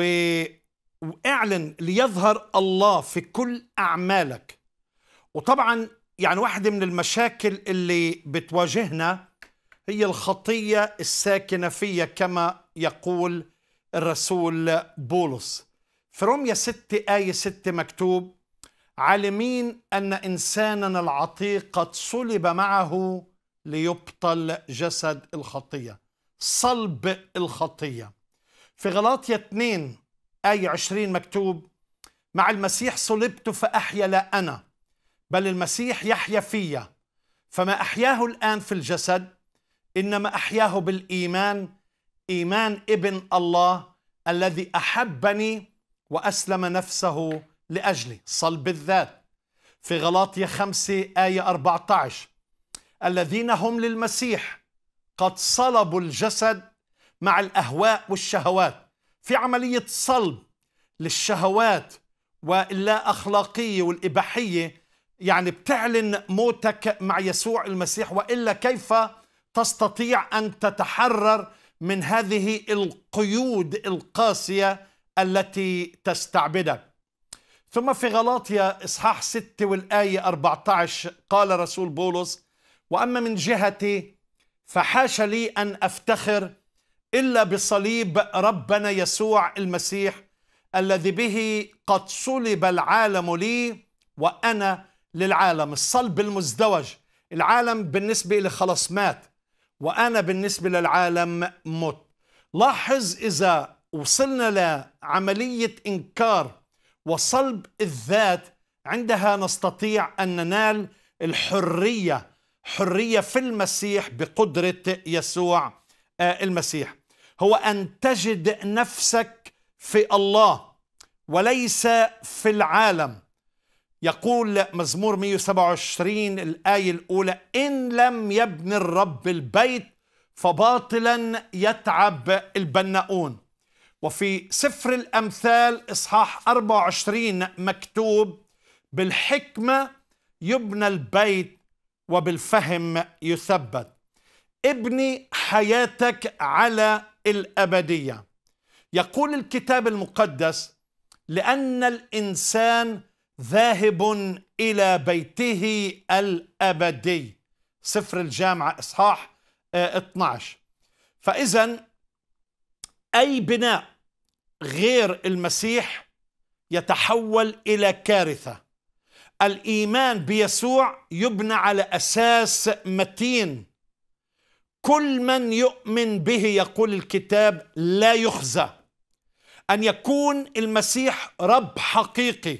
واعلن ليظهر الله في كل أعمالك وطبعا يعني واحدة من المشاكل اللي بتواجهنا هي الخطية الساكنة فيا كما يقول الرسول بولس في روميا 6 آية 6 مكتوب عالمين أن إنسانا العتيق قد صلب معه ليبطل جسد الخطية صلب الخطية في غلاطية 2 آية 20 مكتوب مع المسيح صلبت فأحيا لا أنا بل المسيح يحيا فيا فما أحياه الآن في الجسد إنما أحياه بالإيمان إيمان ابن الله الذي أحبني وأسلم نفسه لأجلي صلب الذات في غلاطية 5 آية 14 الذين هم للمسيح قد صلبوا الجسد مع الأهواء والشهوات في عملية صلب للشهوات واللا أخلاقية والإباحية يعني بتعلن موتك مع يسوع المسيح وإلا كيف تستطيع أن تتحرر من هذه القيود القاسية التي تستعبدك ثم في غلاطيا إصحاح 6 والآية 14 قال رسول بولس وأما من جهتي فحاش لي أن أفتخر إلا بصليب ربنا يسوع المسيح الذي به قد صلب العالم لي وأنا للعالم الصلب المزدوج العالم بالنسبة لي خلص مات وأنا بالنسبة للعالم مت لاحظ إذا وصلنا لعملية إنكار وصلب الذات عندها نستطيع ان ننال الحريه حريه في المسيح بقدره يسوع آه، المسيح هو ان تجد نفسك في الله وليس في العالم يقول مزمور 127 الآية الأولى إن لم يبني الرب البيت فباطلا يتعب البناؤون وفي سفر الأمثال إصحاح 24 مكتوب بالحكمة يبنى البيت وبالفهم يثبت ابني حياتك على الأبدية يقول الكتاب المقدس لأن الإنسان ذاهب إلى بيته الأبدي سفر الجامعة إصحاح 12 آه، فإذا أي بناء غير المسيح يتحول الى كارثه الايمان بيسوع يبنى على اساس متين كل من يؤمن به يقول الكتاب لا يخزى ان يكون المسيح رب حقيقي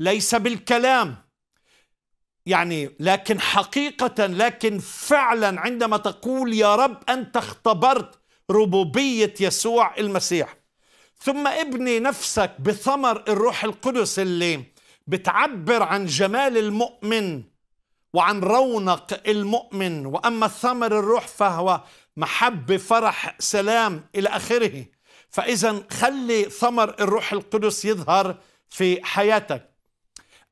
ليس بالكلام يعني لكن حقيقه لكن فعلا عندما تقول يا رب انت اختبرت ربوبيه يسوع المسيح ثم ابني نفسك بثمر الروح القدس اللي بتعبر عن جمال المؤمن وعن رونق المؤمن واما ثمر الروح فهو محبه فرح سلام الى اخره فاذا خلي ثمر الروح القدس يظهر في حياتك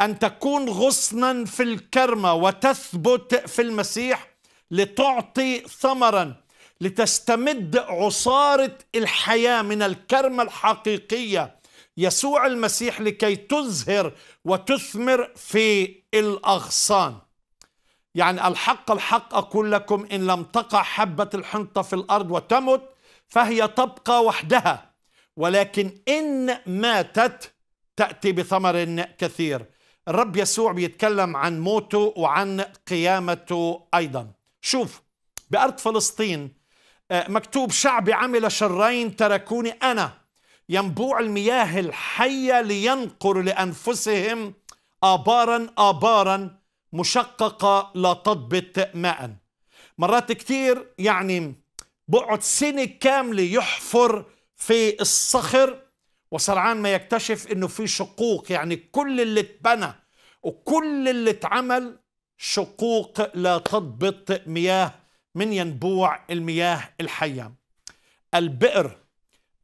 ان تكون غصنا في الكرمه وتثبت في المسيح لتعطي ثمرا لتستمد عصاره الحياه من الكرمه الحقيقيه يسوع المسيح لكي تزهر وتثمر في الاغصان يعني الحق الحق اقول لكم ان لم تقع حبه الحنطه في الارض وتمت فهي تبقى وحدها ولكن ان ماتت تاتي بثمر كثير الرب يسوع بيتكلم عن موته وعن قيامته ايضا شوف بارض فلسطين آه، مكتوب شعبي عمل شرين تركوني أنا ينبوع المياه الحية لينقر لأنفسهم آبارا آبارا مشققة لا تضبط ماء مرات كتير يعني بقعد سنة كاملة يحفر في الصخر وسرعان ما يكتشف انه في شقوق يعني كل اللي اتبنى وكل اللي اتعمل شقوق لا تضبط مياه من ينبوع المياه الحيه البئر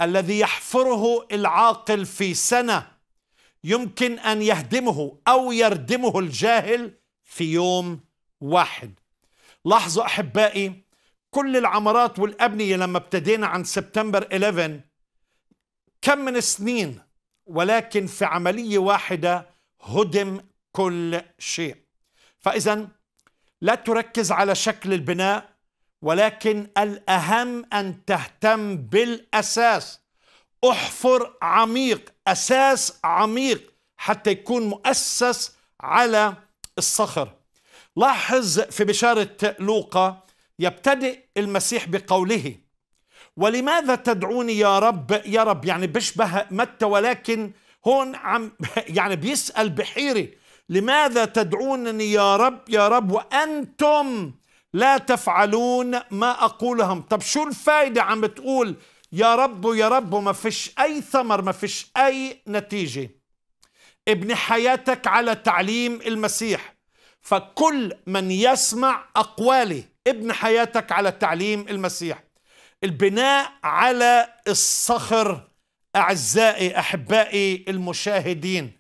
الذي يحفره العاقل في سنه يمكن ان يهدمه او يردمه الجاهل في يوم واحد لاحظوا احبائي كل العمارات والابنيه لما ابتدينا عن سبتمبر 11 كم من سنين ولكن في عمليه واحده هدم كل شيء فاذا لا تركز على شكل البناء ولكن الأهم أن تهتم بالأساس احفر عميق أساس عميق حتى يكون مؤسس على الصخر لاحظ في بشارة لوقا يبتدئ المسيح بقوله ولماذا تدعوني يا رب يا رب يعني بيشبه متى ولكن هون عم يعني بيسأل بحيري لماذا تدعونني يا رب يا رب وأنتم لا تفعلون ما أقولهم طب شو الفايدة عم بتقول يا رب يا رب ما فيش أي ثمر ما فيش أي نتيجة ابن حياتك على تعليم المسيح فكل من يسمع أقوالي ابن حياتك على تعليم المسيح البناء على الصخر أعزائي أحبائي المشاهدين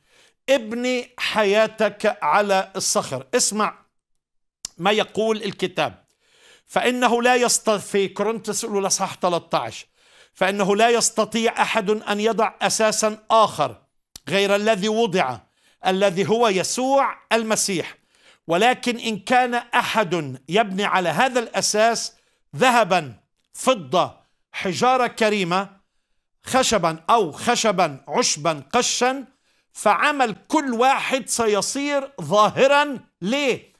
ابني حياتك على الصخر اسمع ما يقول الكتاب فإنه لا يستطيع في كورنثوس الأولى صح 13 فإنه لا يستطيع أحد أن يضع أساسا آخر غير الذي وضع الذي هو يسوع المسيح ولكن إن كان أحد يبني على هذا الأساس ذهبا فضة حجارة كريمة خشبا أو خشبا عشبا قشا فعمل كل واحد سيصير ظاهرا ليه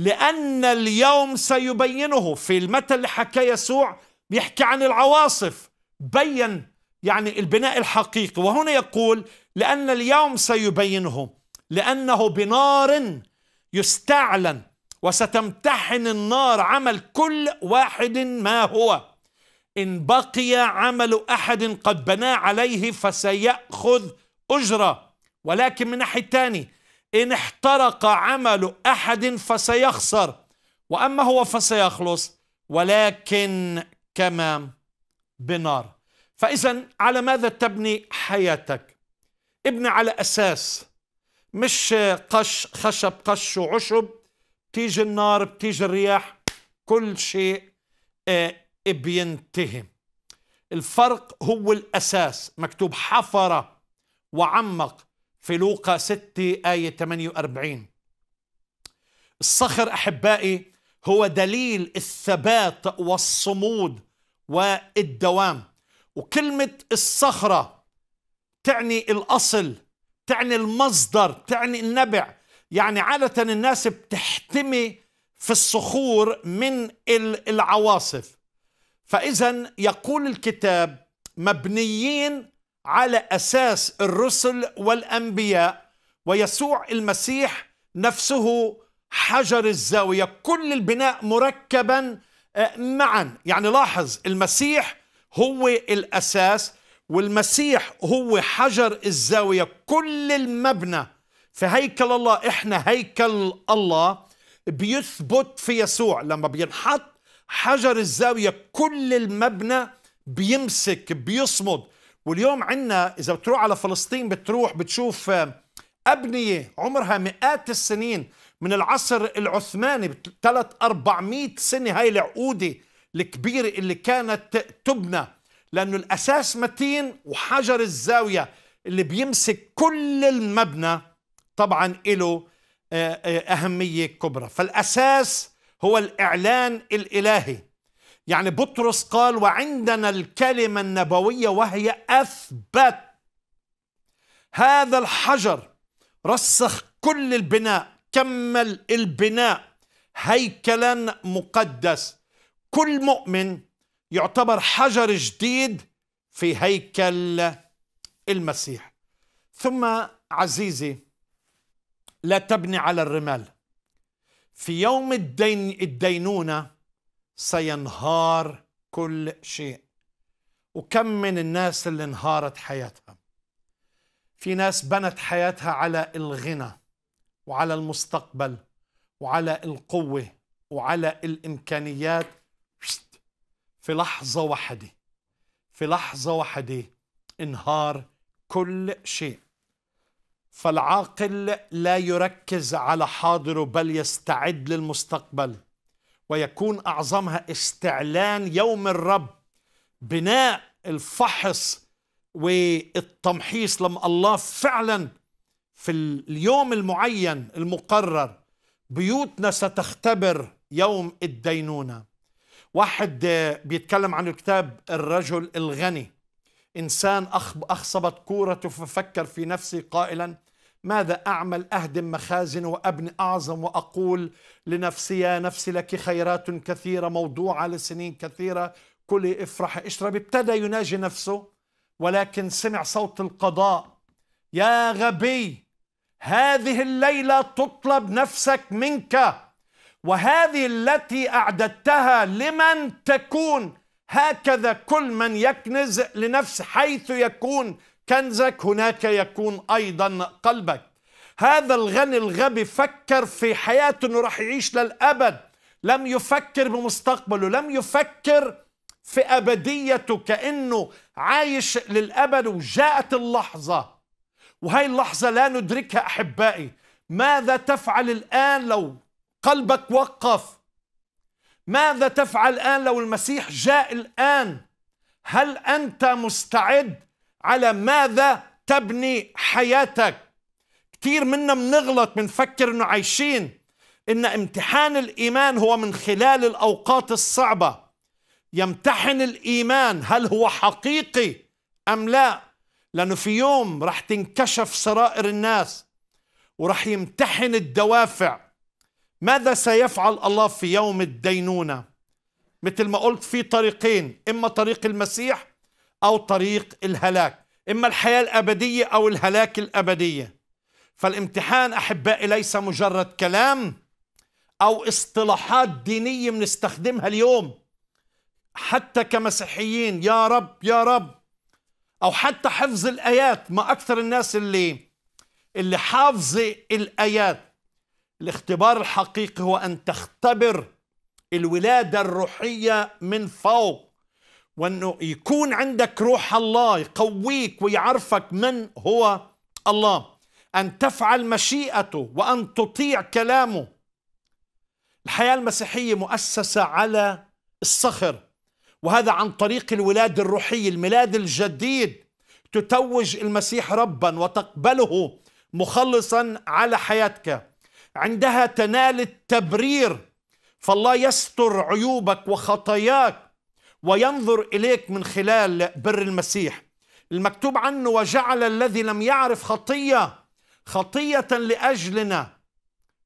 لأن اليوم سيبينه في المثل اللي حكاه يسوع بيحكي عن العواصف بين يعني البناء الحقيقي وهنا يقول لأن اليوم سيبينه لأنه بنار يستعلن وستمتحن النار عمل كل واحد ما هو إن بقي عمل أحد قد بنا عليه فسيأخذ أجرة ولكن من ناحية ثانيه إن احترق عمل أحد فسيخسر وأما هو فسيخلص ولكن كما بنار فإذا على ماذا تبني حياتك ابني على أساس مش قش خشب قش وعشب بتيجي النار بتيجي الرياح كل شيء آه، بينتهي الفرق هو الأساس مكتوب حفر وعمق في لوقا 6 آية 48 الصخر أحبائي هو دليل الثبات والصمود والدوام وكلمة الصخرة تعني الأصل تعني المصدر تعني النبع يعني عادة الناس بتحتمي في الصخور من العواصف فإذا يقول الكتاب مبنيين على اساس الرسل والانبياء ويسوع المسيح نفسه حجر الزاويه كل البناء مركبا آه، معا يعني لاحظ المسيح هو الاساس والمسيح هو حجر الزاويه كل المبنى في هيكل الله احنا هيكل الله بيثبت في يسوع لما بينحط حجر الزاويه كل المبنى بيمسك بيصمد واليوم عندنا اذا بتروح على فلسطين بتروح بتشوف آه، ابنيه عمرها مئات السنين من العصر العثماني ثلاث 400 سنه هاي العقوده الكبيره اللي كانت تبنى لانه الاساس متين وحجر الزاويه اللي بيمسك كل المبنى طبعا له آه، آه، اهميه كبرى فالاساس هو الاعلان الالهي يعني بطرس قال وعندنا الكلمة النبوية وهي أثبت هذا الحجر رسخ كل البناء كمل البناء هيكلا مقدس كل مؤمن يعتبر حجر جديد في هيكل المسيح ثم عزيزي لا تبني على الرمال في يوم الدين الدينونه سينهار كل شيء وكم من الناس اللي انهارت حياتها في ناس بنت حياتها على الغنى وعلى المستقبل وعلى القوة وعلى الإمكانيات في لحظة واحدة في لحظة واحدة انهار كل شيء فالعاقل لا يركز على حاضره بل يستعد للمستقبل ويكون اعظمها استعلان يوم الرب بناء الفحص والتمحيص لما الله فعلا في اليوم المعين المقرر بيوتنا ستختبر يوم الدينونه واحد بيتكلم عن الكتاب الرجل الغني انسان اخصبت كورته ففكر في نفسه قائلا ماذا أعمل أهدم مخازن وأبني أعظم وأقول لنفسي يا نفسي لك خيرات كثيرة موضوعة لسنين كثيرة كلي افرحي اشربي ابتدى يناجي نفسه ولكن سمع صوت القضاء يا غبي هذه الليلة تطلب نفسك منك وهذه التي أعددتها لمن تكون هكذا كل من يكنز لنفس حيث يكون كنزك هناك يكون أيضا قلبك هذا الغني الغبي فكر في حياته أنه راح يعيش للأبد لم يفكر بمستقبله لم يفكر في أبديته كأنه عايش للأبد وجاءت اللحظة وهي اللحظة لا ندركها أحبائي ماذا تفعل الآن لو قلبك وقف ماذا تفعل الآن لو المسيح جاء الآن هل أنت مستعد على ماذا تبني حياتك كثير منا بنغلط بنفكر انه عايشين ان امتحان الايمان هو من خلال الاوقات الصعبه يمتحن الايمان هل هو حقيقي ام لا لانه في يوم راح تنكشف سرائر الناس وراح يمتحن الدوافع ماذا سيفعل الله في يوم الدينونه مثل ما قلت في طريقين اما طريق المسيح أو طريق الهلاك إما الحياة الأبدية أو الهلاك الأبدية فالامتحان أحبائي ليس مجرد كلام أو اصطلاحات دينية بنستخدمها اليوم حتى كمسيحيين يا رب يا رب أو حتى حفظ الآيات ما أكثر الناس اللي اللي حافظة الآيات الاختبار الحقيقي هو أن تختبر الولادة الروحية من فوق وانه يكون عندك روح الله يقويك ويعرفك من هو الله ان تفعل مشيئته وان تطيع كلامه الحياه المسيحيه مؤسسه على الصخر وهذا عن طريق الولاده الروحيه الميلاد الجديد تتوج المسيح ربا وتقبله مخلصا على حياتك عندها تنال التبرير فالله يستر عيوبك وخطاياك وينظر إليك من خلال بر المسيح المكتوب عنه وجعل الذي لم يعرف خطية خطية لأجلنا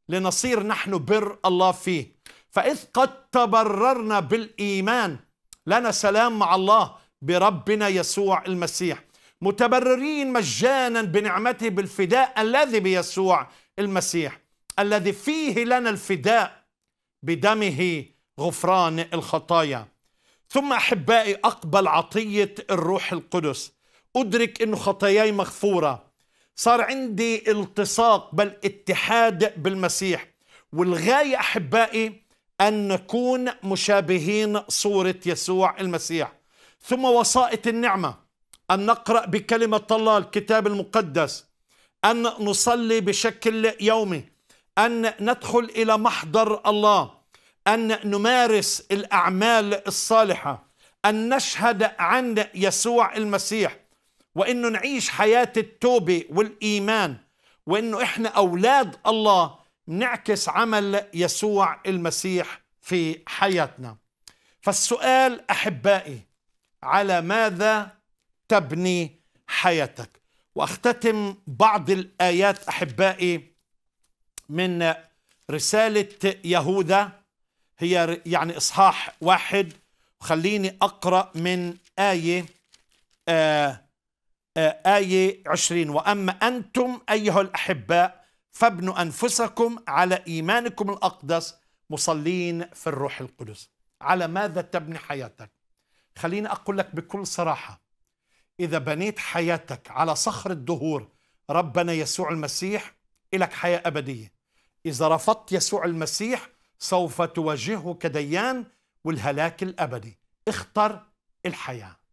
لنصير نحن بر الله فيه فإذ قد تبررنا بالإيمان لنا سلام مع الله بربنا يسوع المسيح متبررين مجانا بنعمته بالفداء الذي بيسوع المسيح الذي فيه لنا الفداء بدمه غفران الخطايا ثم احبائي اقبل عطيه الروح القدس ادرك انه خطاياي مغفوره صار عندي التصاق بل اتحاد بالمسيح والغايه احبائي ان نكون مشابهين صوره يسوع المسيح ثم وسائط النعمه ان نقرا بكلمه الله الكتاب المقدس ان نصلي بشكل يومي ان ندخل الى محضر الله أن نمارس الأعمال الصالحة أن نشهد عن يسوع المسيح وأنه نعيش حياة التوبة والإيمان وأنه إحنا أولاد الله نعكس عمل يسوع المسيح في حياتنا فالسؤال أحبائي على ماذا تبني حياتك وأختتم بعض الآيات أحبائي من رسالة يهوذا هي يعني إصحاح واحد خليني أقرأ من آية آه،, آه آية عشرين وأما أنتم أيها الأحباء فابنوا أنفسكم على إيمانكم الأقدس مصلين في الروح القدس على ماذا تبني حياتك خليني أقول لك بكل صراحة إذا بنيت حياتك على صخر الدهور ربنا يسوع المسيح إلك حياة أبدية إذا رفضت يسوع المسيح سوف تواجهه كديان والهلاك الابدي اختر الحياه